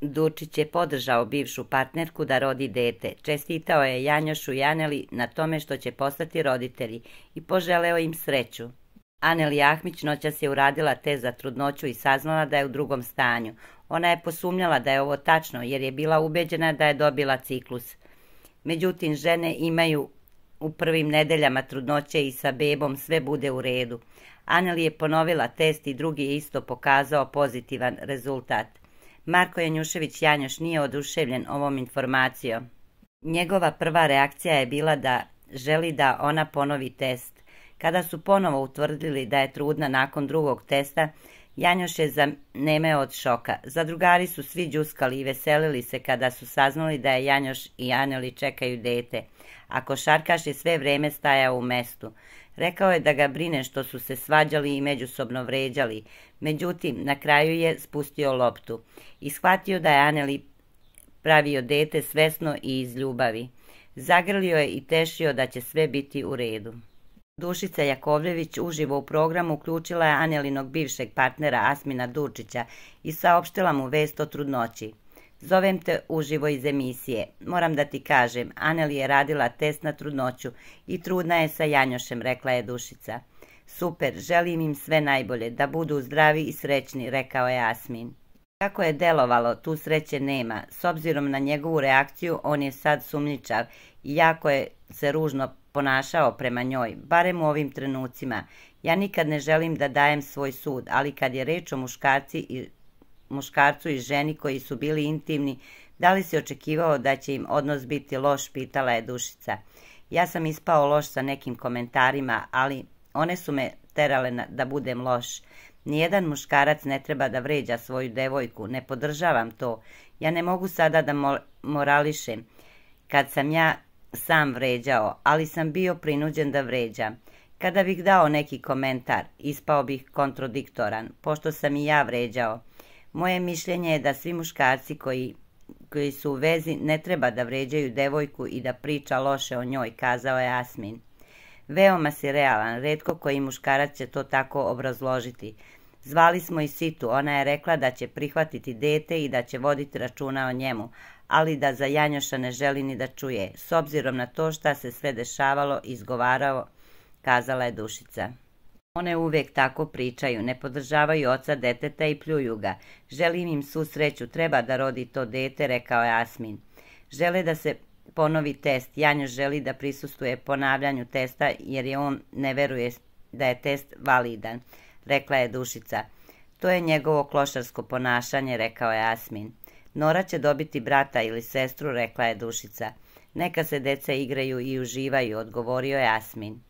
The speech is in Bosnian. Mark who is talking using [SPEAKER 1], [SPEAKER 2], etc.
[SPEAKER 1] Dučić je podržao bivšu partnerku da rodi dete. Čestitao je Janjošu i Aneli na tome što će postati roditelji i poželeo im sreću. Aneli Ahmić noća se uradila te za trudnoću i saznala da je u drugom stanju. Ona je posumnjala da je ovo tačno jer je bila ubeđena da je dobila ciklus. Međutim, žene imaju u prvim nedeljama trudnoće i sa bebom sve bude u redu. Aneli je ponovila test i drugi je isto pokazao pozitivan rezultat. Marko Janjušević Janjoš nije oduševljen ovom informacijom. Njegova prva reakcija je bila da želi da ona ponovi test. Kada su ponovo utvrdili da je trudna nakon drugog testa, Janjoš je zanemeo od šoka. Zadrugari su svi džuskali i veselili se kada su saznali da je Janjoš i Aneli čekaju dete, a košarkaš je sve vreme stajao u mestu. Rekao je da ga brine što su se svađali i međusobno vređali, međutim, na kraju je spustio loptu i shvatio da je Aneli pravio dete svesno i iz ljubavi. Zagrlio je i tešio da će sve biti u redu. Dušica Jakovljević uživo u programu uključila je Anelinog bivšeg partnera Asmina Dučića i saopštila mu vest o trudnoći. Zovem te uživo iz emisije. Moram da ti kažem, Aneli je radila test na trudnoću i trudna je sa Janjošem, rekla je Dušica. Super, želim im sve najbolje, da budu zdravi i srećni, rekao je Asmin. Kako je delovalo, tu sreće nema. S obzirom na njegovu reakciju, on je sad sumničav i jako je se ružno pričao ponašao prema njoj, barem u ovim trenucima. Ja nikad ne želim da dajem svoj sud, ali kad je reč o muškarci i, muškarcu i ženi koji su bili intimni, da li si očekivao da će im odnos biti loš, pitala je dušica. Ja sam ispao loš sa nekim komentarima, ali one su me terale na, da budem loš. Nijedan muškarac ne treba da vređa svoju devojku, ne podržavam to. Ja ne mogu sada da mo, morališem. Kad sam ja sam vređao, ali sam bio prinuđen da vređam. Kada bih dao neki komentar, ispao bih kontradiktoran, pošto sam i ja vređao. Moje mišljenje je da svi muškarci koji, koji su u vezi ne treba da vređaju devojku i da priča loše o njoj, kazao je Asmin. Veoma si realan, redko koji muškarac će to tako obrazložiti, Zvali smo i Situ, ona je rekla da će prihvatiti dete i da će voditi računa o njemu, ali da za Janjoša ne želi ni da čuje, s obzirom na to šta se sve dešavalo, izgovarao, kazala je Dušica. One uvijek tako pričaju, ne podržavaju oca deteta i pljuju ga. Želim im su sreću, treba da rodi to dete, rekao je Asmin. Žele da se ponovi test, Janjo želi da prisustuje ponavljanju testa jer je on ne veruje da je test validan rekla je Dušica. To je njegovo klošarsko ponašanje, rekao je Asmin. Nora će dobiti brata ili sestru, rekla je Dušica. Neka se deca igraju i uživaju, odgovorio je Asmin.